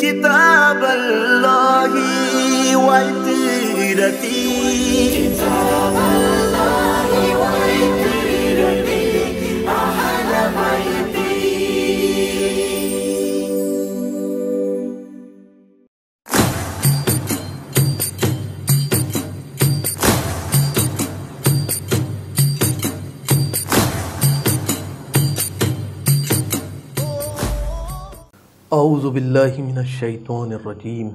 كتاب الله وعتيرتي كتاب الله अज़बिल्लिमिनशैतरजीम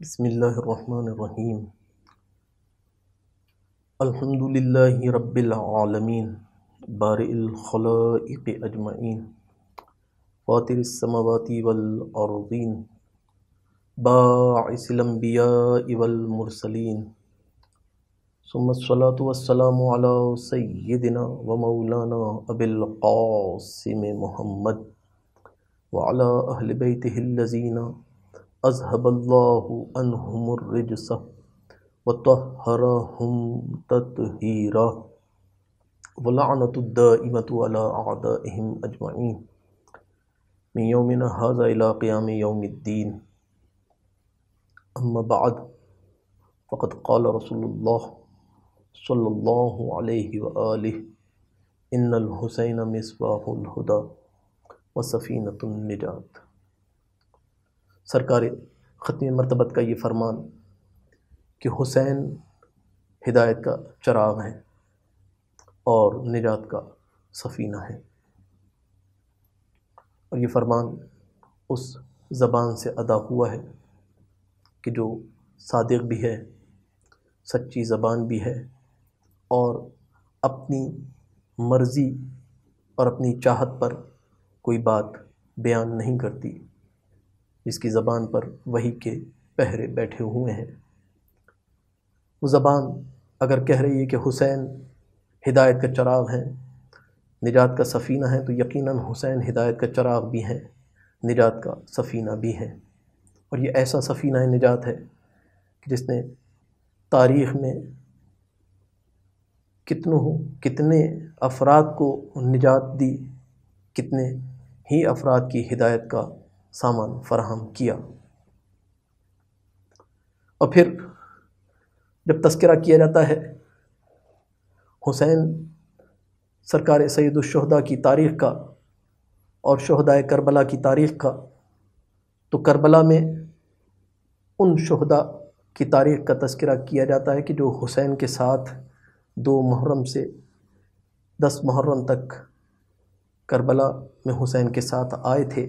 बसमीम अल्हम्दुलिल्लाहि रब्बिल आलमीन बारिलखलाइक अजमैन फ़ातिर समवाती वलअर्दीन बासलम्बिया वलमरसलिन सुमसलात वसलाम सैदिना व मौलाना अबिलक़ासिम मोहम्मद وعلى أهل بيته الذين أذهب الله عنهم الرجس وطهرهم تطهيرا ولعنة الدائمة على أعدائهم أجمعين من يومنا هذا إلى قيام يوم الدين أما بعد فقد قال رسول الله صلى الله عليه وآله إن الحسين مصباح الهدى व सफ़ीन निजात सरकार ख़त्म मरतबत का ये फरमान कि हुसैन हिदायत का चराग है और निजात का सफ़ीना है और ये फरमान उस ज़बान से अदा हुआ है कि जो सादक भी है सच्ची ज़बान भी है और अपनी मर्ज़ी और अपनी चाहत पर कोई बात बयान नहीं करती जिसकी ज़बान पर वही के पहरे बैठे हुए हैं वो ज़बान अगर कह रही है कि हुसैन हिदायत का चराग हैं निजात का सफ़ीना है तो यकीनन हुसैन हिदायत का चराग भी हैं निजात का सफ़ीना भी हैं और ये ऐसा सफ़ीना निजात है कि जिसने तारीख़ में कितनों कितने अफराद को निजात दी कितने ही अफराद की हिदायत का सामान फराहम किया और फिर जब तस्करा किया जाता है हुसैन सरकार सैदुलशहदा की तारीख़ का और शहदा करबला की तारीख़ का तो करबला में उन शहदा की तारीख़ का तस्करा किया जाता है कि जो हुसैन के साथ दो मुहर्रम से दस मुहर्रम तक करबला में हुसैन के साथ आए थे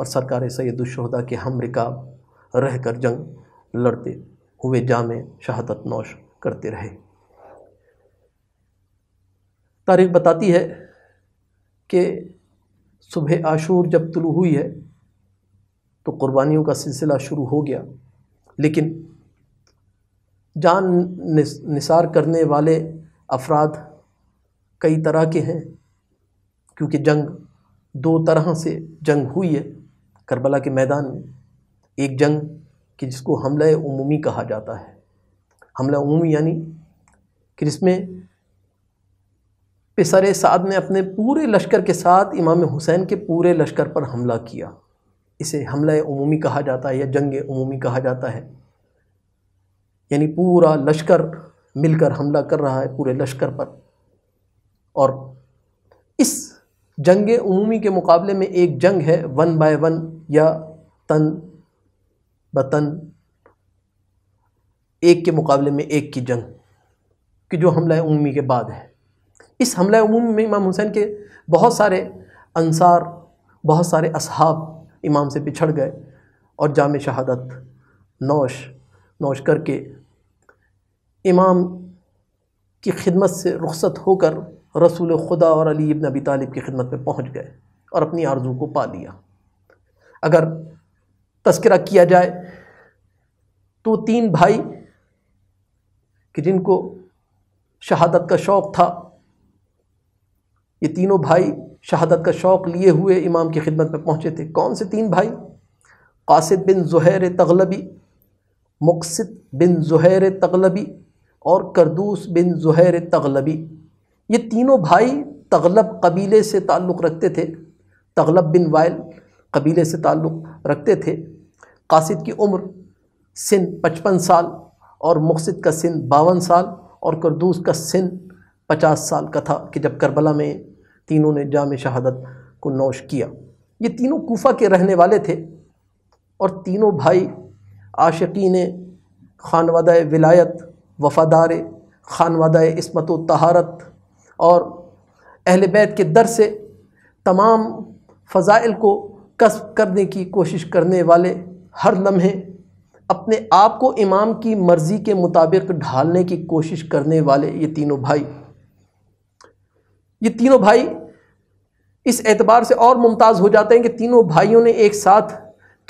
और सरकार सैदुलशहदा के हम रिकाब रह कर जंग लड़ते हुए जाम शहादत नौश करते रहे तारीख बताती है कि सुबह आशूर जब तुलू हुई है तो कुर्बानियों का सिलसिला शुरू हो गया लेकिन जान निसार करने वाले अफराद कई तरह के हैं क्योंकि जंग दो तरह से जंग हुई है करबला के मैदान में एक जंग कि जिसको हमला उमूमी कहा जाता है हमला उमूमी यानी कि जिसमें पिसर साद ने अपने पूरे लश्कर के साथ इमाम हुसैन के पूरे लश्कर पर हमला किया इसे हमला उमूमी कहा जाता है या जंग उमूमी कहा जाता है यानी पूरा लश्कर मिलकर हमला कर रहा है पूरे लश्कर पर और इस जंग उमूमी के मुकाबले में एक जंग है वन बाय वन या तन बतन एक के मुकाबले में एक की जंग कि जो हमला उमूमी के बाद है इस हमला उमूमी में इमाम हुसैन के बहुत सारे अनसार बहुत सारे असहाब इमाम से पिछड़ गए और जाम शहादत नौश नौश करके इमाम की खिदमत से रुखसत होकर रसूल खुदा और अली इब्न अबी तालिब की खिदमत में पहुँच गए और अपनी आरजू को पा लिया अगर तस्करा किया जाए तो तीन भाई कि जिनको शहादत का शौक़ था ये तीनों भाई शहादत का शौक़ लिए हुए इमाम की खिदमत में पहुँचे थे कौन से तीन भाई कासिद बिन जहर तगलबी मुकसद बिन जहर तगलबी और करदूस बिन जहर तगलबी ये तीनों भाई तगलब कबीले से ताल्लुक़ रखते थे तगलब बिन वायल कबीले से ताल्लुक़ रखते थे कासिद की उम्र सिन पचपन साल और मुकसद का सिन बावन साल और करदूस का सिन पचास साल का था कि जब करबला में तीनों ने जाम शहादत को नौश किया ये तीनों कोफा के रहने वाले थे और तीनों भाई आशिकीन खानवादा विलायत वफ़ादार खानवादा इसमत तहारत और अहल बैत के दर से तमाम फ़ज़ाइल को कस्ब करने की कोशिश करने वाले हर लम्हे अपने आप को इमाम की मर्ज़ी के मुताबिक ढालने की कोशिश करने वाले ये तीनों भाई ये तीनों भाई इस एतबार से और मुमताज़ हो जाते हैं कि तीनों भाइयों ने एक साथ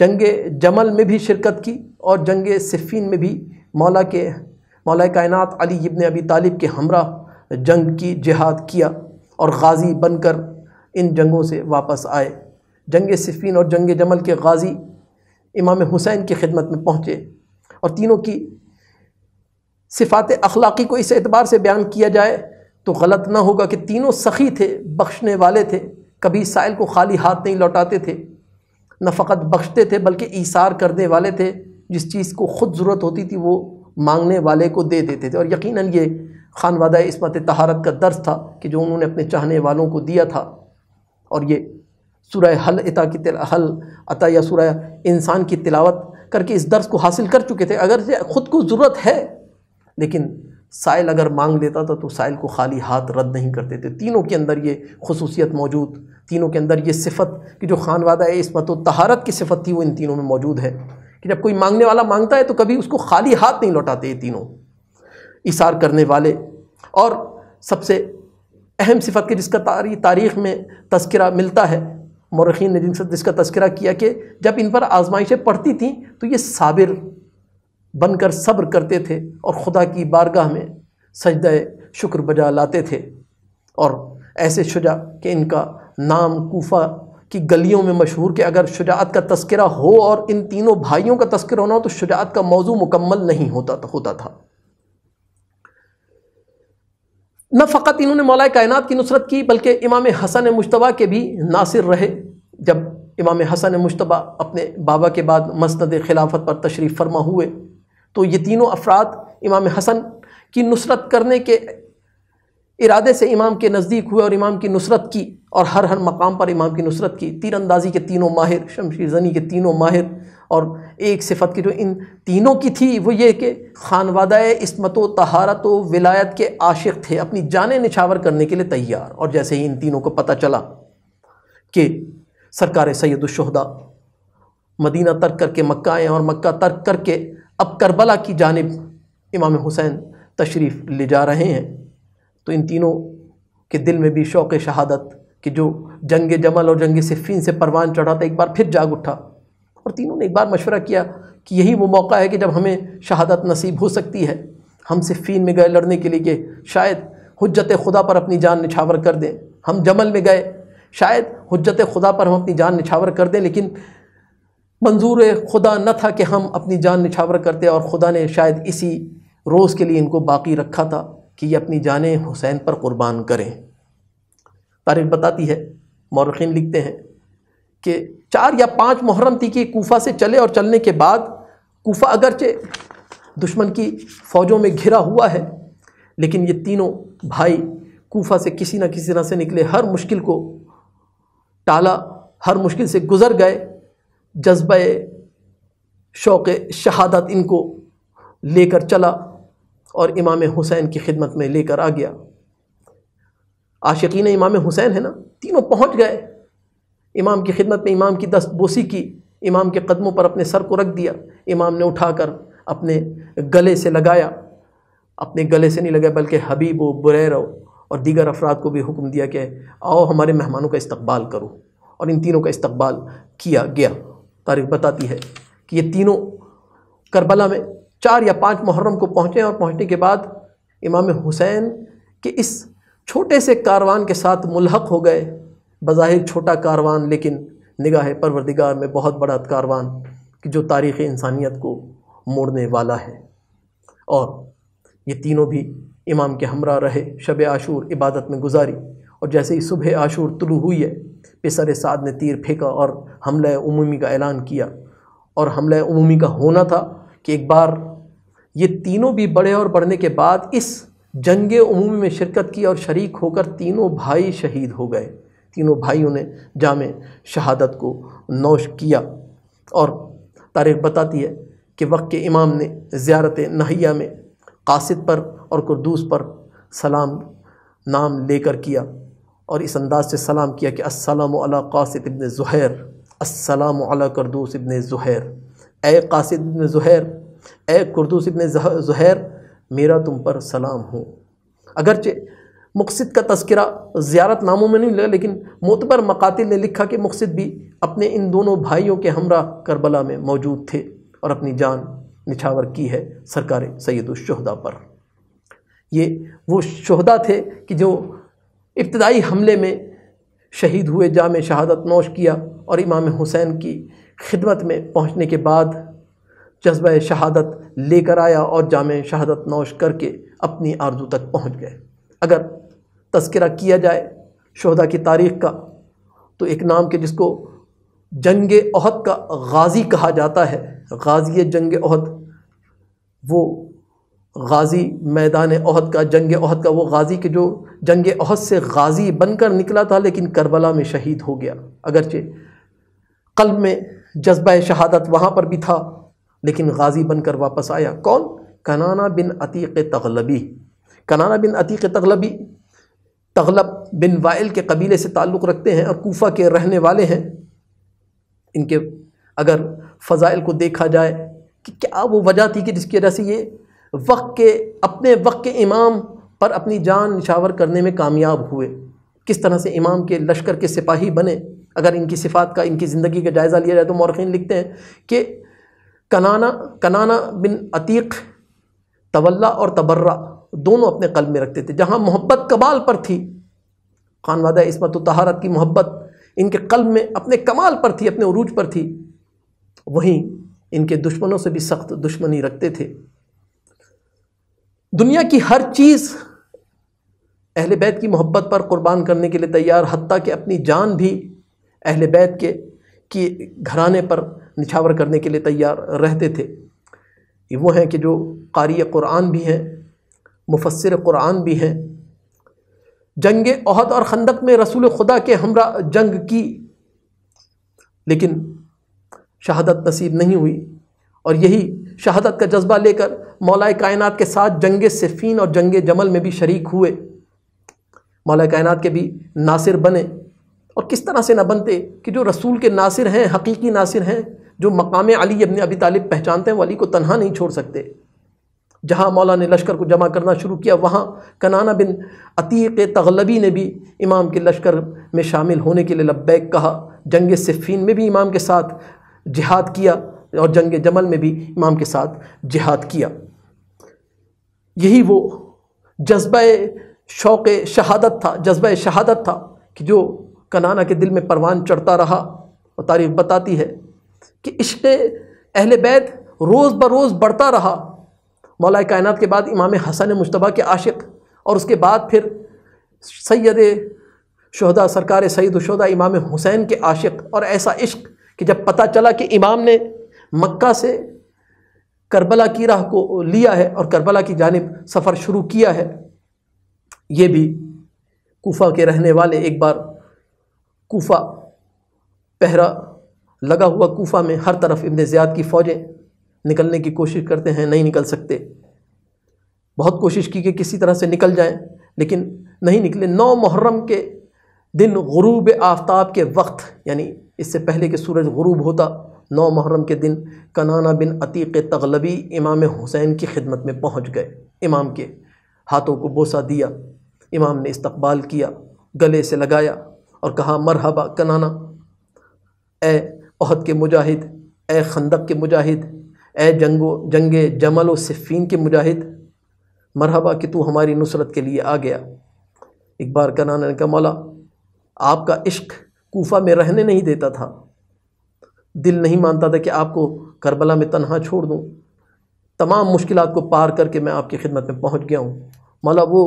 जंग जमल में भी शिरकत की और जंग सिफ़ीन में भी मौला के मौला कायनत अली इब्ने अबी तालिब के हमरा जंग की जिहाद किया और गाज़ी बनकर इन जंगों से वापस आए जंग सिफिन और जंग जमल के गाज़ी इमाम हुसैन की खिदमत में पहुँचे और तीनों की सिफात अखलाक़ी को इस एतबार से बयान किया जाए तो गलत ना होगा कि तीनों सखी थे बख्शने वाले थे कभी साइल को खाली हाथ नहीं लौटाते थे न फ़कत बख्शते थे बल्कि ईसार करने वाले थे जिस चीज़ को खुद ज़रूरत होती थी वो मांगने वाले को दे देते थे और यकीनन ये खानवादा इसमत तहारत का दर्ज था कि जो उन्होंने अपने चाहने वालों को दिया था और ये सुरह हल अता की हल अता या सुरह इंसान की तिलावत करके इस दर्स को हासिल कर चुके थे अगर से ख़ुद को ज़रूरत है लेकिन साइल अगर मांग लेता था तो साइल को खाली हाथ रद्द नहीं करते थे तीनों के अंदर ये खसूसियत मौजूद तीनों के अंदर ये सिफत कि जो खानवादा इसमत तहारत की सिफत थी वो इन तीनों में मौजूद है कि जब कोई मांगने वाला मांगता है तो कभी उसको खाली हाथ नहीं लौटाते ये तीनों इशार करने वाले और सबसे अहम सिफत के जिसका तारी तारीख़ में तस्करा मिलता है मौरखीन ने जिनसे जिसका तस्करा किया कि जब इन पर आजमाइशें पड़ती थीं तो ये साबिर बनकर सब्र करते थे और ख़ुदा की बारगाह में सजद शुक्र बजा लाते थे और ऐसे शुजा कि इनका नाम कोफा की गलियों में मशहूर कि अगर शुजात का तस्करा हो और इन तीनों भाइयों का तस्करा होना हो तो शुजात का मौजू मुकम्मल नहीं होता होता था न फ़कत इन्होंने मौलाए कायनात की नुसरत की बल्कि इमाम हसन मुशतबा के भी नासिर रहे जब इमाम हसन मुशतबा अपने बाबा के बाद मसंद खिलाफत पर तशरीफ़ फरमा हुए तो ये तीनों अफराद इमाम हसन की नुसरत करने के इरादे से इमाम के नज़दीक हुए और इमाम की नुसरत की और हर हर मकाम पर इमाम की नुसरत की तीर अंदाज़ी के तीनों माहिर शमशीर जनी के तीनों माहिर और एक सिफत की जो इन तीनों की थी वो ये कि खानवादा इसमत तहारत व विलायत के आशिक थे अपनी जान निछावर करने के लिए तैयार और जैसे ही इन तीनों को पता चला कि सरकार सैदुलशहदा मदीना तर्क करके मक्का आए और मक्का तर्क करके अब करबला की जानब इमाम हुसैन तशरीफ़ ले जा रहे हैं तो इन तीनों के दिल में भी शौक़ शहादत कि जो जंग जमल और जंग सिफ़ीन से परवान चढ़ा था एक बार फिर जाग उठा और तीनों ने एक बार मशवरा किया कि यही वो मौका है कि जब हमें शहादत नसीब हो सकती है हम सिफ़ीन में गए लड़ने के लिए कि शायद हजत खुदा पर अपनी जान निछावर कर दें हम जमल में गए शायद हजत खुदा पर हम अपनी जान निछावर कर दें लेकिन मंजूर खुदा न था कि हम अपनी जान निछावर करते और ख़ुदा ने शायद इसी रोज़ के लिए इनको बाकी रखा था कि ये अपनी जान हुसैन पर क़ुरबान करें तारीख बताती है मौरखीन लिखते हैं कि चार या पाँच मुहर्रम थी कि कोफा से चले और चलने के बाद कोफा अगरचे दुश्मन की फ़ौजों में घिरा हुआ है लेकिन ये तीनों भाई कोफा से किसी न किसी तरह से निकले हर मुश्किल को टाला हर मुश्किल से गुज़र गए जज्बे शौक़ शहादत इनको लेकर चला और इमाम हुसैन की खिदमत में लेकर आ गया आशिकीन इमाम हुसैन है ना तीनों पहुंच गए इमाम की खिदमत में इमाम की दस्त बोसी की इमाम के कदमों पर अपने सर को रख दिया इमाम ने उठाकर अपने गले से लगाया अपने गले से नहीं लगाया बल्कि हबीब व बुरैरो और दीगर अफराद को भी हुक्म दिया कि आओ हमारे मेहमानों का इस्तकबाल करो और इन तीनों का इस्तकबाल किया गया तारीख बताती है कि ये तीनों करबला में चार या पाँच मुहर्रम को पहुँचे और पहुँचने के बाद इमाम हुसैन के इस छोटे से कारवान के साथ मुलहक हो गए बज़ाहिर छोटा कारवान लेकिन निगाह परवरदिगार में बहुत बड़ा कारवान कि जो तारीख़ इंसानियत को मोड़ने वाला है और ये तीनों भी इमाम के हमरा रहे शब आशूर इबादत में गुजारी और जैसे ही सुबह आशूर तुलू हुई है पेसर साद ने तीर फेंका और हमला का ऐलान किया और हमला का होना था कि एक बार ये तीनों भी बड़े और बढ़ने के बाद इस जंग उमूम में शिरकत की और शरीक होकर तीनों भाई शहीद हो गए तीनों भाइयों ने जाम शहादत को नौश किया और तारीख बताती है कि वक्त के इमाम ने ज़्यारत नहिया में कासिद पर और कुरदूस पर सलाम नाम लेकर किया और इस अंदाज से सलाम किया कि असलम कासिद इबन ज़ुहैर असलम करदूस इबन ज़ुहैर ए कासिद इबन जहैर ए कुरदूस इबन जहैर मेरा तुम पर सलाम हो अगरचे मकसद का तस्करा ज़्यारत नामों में नहीं मिला लेकिन मोतबर मकातिल ने लिखा कि मुकसद भी अपने इन दोनों भाइयों के हमरा करबला में मौजूद थे और अपनी जान निछावर की है सरकार सैदुलशहदा पर ये वो शहदा थे कि जो इब्तदाई हमले में शहीद हुए जाम शहादत नोश किया और इमाम हुसैन की खिदमत में पहुँचने के बाद जज्बा शहादत लेकर आया और जाम शहादत नोश करके अपनी आरजू तक पहुँच गए अगर तस्करा किया जाए शहदा की तारीख़ का तो एक नाम के जिसको जंग अहद का गाज़ी कहा जाता है गाजी जंग अहद वो गाज़ी मैदान अहद का जंग अहद का वो गाज़ी के जो जंग अहद से गाज़ी बनकर निकला था लेकिन करबला में शहीद हो गया अगरचे कल्ब में जज्बा शहादत वहाँ पर भी था लेकिन गाज़ी बनकर वापस आया कौन Kinana bin Atiq Taghlabi Kinana bin Atiq Taghlabi Taghlib bin Wail के कबीले से ताल्लुक़ रखते हैं और कोफा के रहने वाले हैं इनके अगर फ़ज़ाइल को देखा जाए कि क्या वो वजह थी कि जिसकी वजह से ये वक्त के अपने वक्त के इमाम पर अपनी जान निशावर करने में कामयाब हुए किस तरह से इमाम के लश्कर के सिपाही बने अगर इनकी सिफात का इनकी ज़िंदगी का जायज़ा लिया जाए तो मौरखीन लिखते हैं कि कनाना कनाना बिन अतीक तवल्ला और तबर्रा दोनों अपने कल में रखते थे जहाँ मोहब्बत कबाल पर थी खानवादा इसमत तहारत की मोहब्बत इनके कल्ब में अपने कमाल पर थी अपने उरूज पर थी वहीं इनके दुश्मनों से भी सख्त दुश्मनी रखते थे दुनिया की हर चीज़ अहल बैत की मोहब्बत पर कुर्बान करने के लिए तैयार हती कि अपनी जान भी अहल बैत के कि घराने पर निछावर करने के लिए तैयार रहते थे ये वो हैं कि जो कारी कुरान भी हैं मुफसर कुरान भी हैं जंग अहद और खंदक में रसूल खुदा के हमरा जंग की लेकिन शहादत नसीब नहीं हुई और यही शहादत का जज्बा लेकर मौलाए कायनात के साथ जंग सिफीन और जंग जमल में भी शरीक हुए मौला कायनात के भी नासिर बने और किस तरह से ना बनते कि जो रसूल के नासिर हैं हकीकी नासिर हैं जो मकाम अली अपने अभी तालिब पहचानते हैं वो अली को तनहा नहीं छोड़ सकते जहाँ मौला ने लश्कर को जमा करना शुरू किया वहाँ कनाना बिन अतीक तगलबी ने भी इमाम के लश्कर में शामिल होने के लिए लब्बैक कहा जंग सिफीन में भी इमाम के साथ जिहाद किया और जंग जमल में भी इमाम के साथ जिहाद किया यही वो जज्बा शौक़ शहादत था जज्बा शहादत था कि जो कनाना के दिल में परवान चढ़ता रहा और तारीफ बताती है कि इश्क अहल बैत रोज़ बरोज़ बढ़ता रहा मौला कायन के बाद इमाम हसन मुशतबा के आशिक और उसके बाद फिर सैद शहदा सरकार सैद शहदा इमाम हुसैन के आशिक और ऐसा इश्क कि जब पता चला कि इमाम ने मक्का से करबला की राह को लिया है और करबला की जानब सफ़र शुरू किया है ये भी कोफा के रहने वाले एक बार कोफा पहरा लगा हुआ कोफा में हर तरफ इब्न ज़ियाद की फ़ौजें निकलने की कोशिश करते हैं नहीं निकल सकते बहुत कोशिश की कि किसी तरह से निकल जाएं लेकिन नहीं निकले नौ मुहर्रम के दिन गरूब आफ्ताब के वक्त यानी इससे पहले कि सूरज गरूब होता नौ मुहर्रम के दिन कनाना बिन अतीक तगलबी इमाम हुसैन की खिदमत में पहुँच गए इमाम के हाथों को बोसा दिया इमाम ने इस्तकबाल किया गले से लगाया और कहा मरहबा कनाना ए अहद के मुजाहिद ए खंदक के मुजाहिद ए जंगो जंग जमल सिफ़ीन के मुजाहिद मरहबा कि तू हमारी नुसरत के लिए आ गया एक बार कनाना ने कहा मौला आपका इश्क कोफा में रहने नहीं देता था दिल नहीं मानता था कि आपको करबला में तनहा छोड़ दूँ तमाम मुश्किल को पार करके मैं आपकी खिदमत में पहुँच गया हूँ मौला वो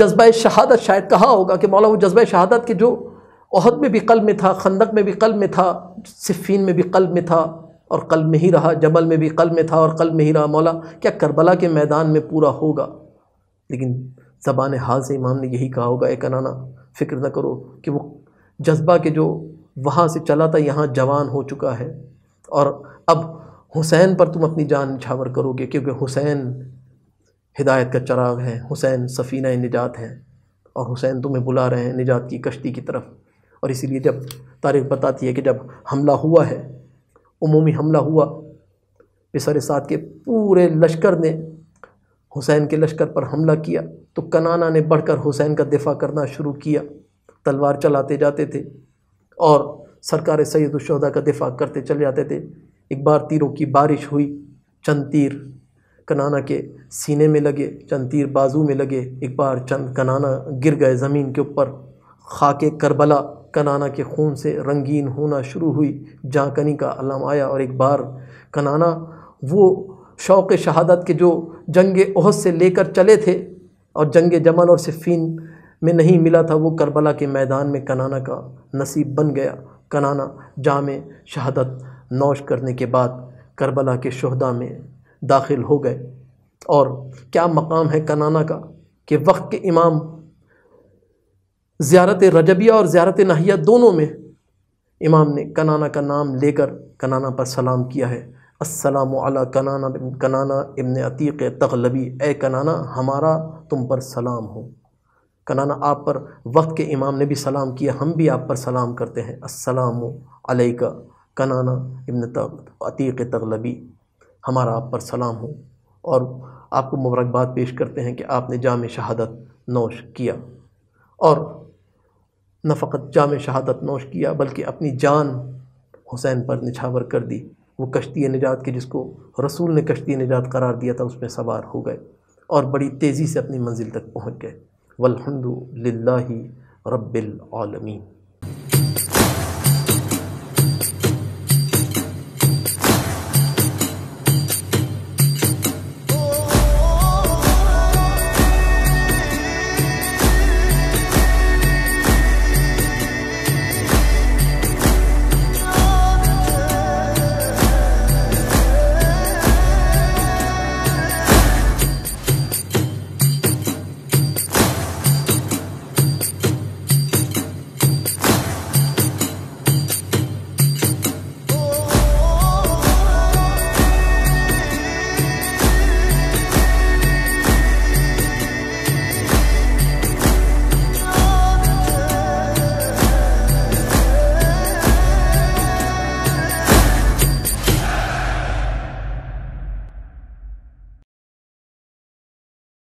जज्बा शहादत शायद कहा होगा कि मौला वो जज्बा शहादत के जो अहद में भी कल में था खंदक में भी कल में था सिफ़ीन में भी कल में था और कल में ही रहा जबल में भी कल में था और कल में ही रहा मौला क्या करबला के मैदान में पूरा होगा लेकिन ज़बान हाल से इमाम ने यही कहा होगा एक कनाना फ़िक्र न करो कि वो जज्बा के जो वहाँ से चला था यहाँ जवान हो चुका है और अब हुसैन पर तुम अपनी जान छावर करोगे क्योंकि हुसैन हिदायत का चराग है हुसैन सफ़ीना निजात हैं और हुसैन तुम्हें बुला रहे हैं निजात की कश्ती की तरफ और इसीलिए जब तारीख बताती है कि जब हमला हुआ है उमूमी हमला हुआ बिसर साथ के पूरे लश्कर ने हुसैन के लश्कर पर हमला किया तो कनाना ने बढ़कर हुसैन का दिफा करना शुरू किया तलवार चलाते जाते थे और सरकार सैदुलशहदा का दिफा करते चले जाते थे एक बार तीरों की बारिश हुई चंद तीर कनाना के सीने में लगे चंद तीर बाजू में लगे एक बार चंद कनाना गिर गए ज़मीन के ऊपर खाके करबला कनाना के खून से रंगीन होना शुरू हुई जाकनी का अलम आया और एक बार कनाना वो शौक़ शहादत के जो जंग ओहद से लेकर चले थे और जंग जमन और सिफीन में नहीं मिला था वो करबला के मैदान में कनाना का नसीब बन गया कनाना जाम शहादत नौश करने के बाद करबला के शहदा में दाखिल हो गए और क्या मकाम है कनाना का कि वक्त के इमाम ज़्यारत रजबिया और ज़्यारत नाहिया दोनों में इमाम ने कनाना का नाम लेकर कनाना पर सलाम किया है असलम कनाना कनाना इबन अतीक तगलबी ए कनाना हमारा तुम पर सलाम हो कनाना आप पर वक्त के इमाम ने भी सलाम किया हम भी आप पर सलाम करते हैं अस्सलाम अलैका कनाना इबन अतीक तगलबी हमारा आप पर सलाम हो और आपको मुबारकबाद पेश करते हैं कि आपने जाम शहादत नोश किया और न फ़कत जाम शहादत नोश किया बल्कि अपनी जान हुसैन पर निछावर कर दी वो कश्ती निजात के जिसको रसूल ने कश्ती निजात करार दिया था उसमें सवार हो गए और बड़ी तेज़ी से अपनी मंजिल तक पहुँच गए वलहमदिल्ला रबालमीन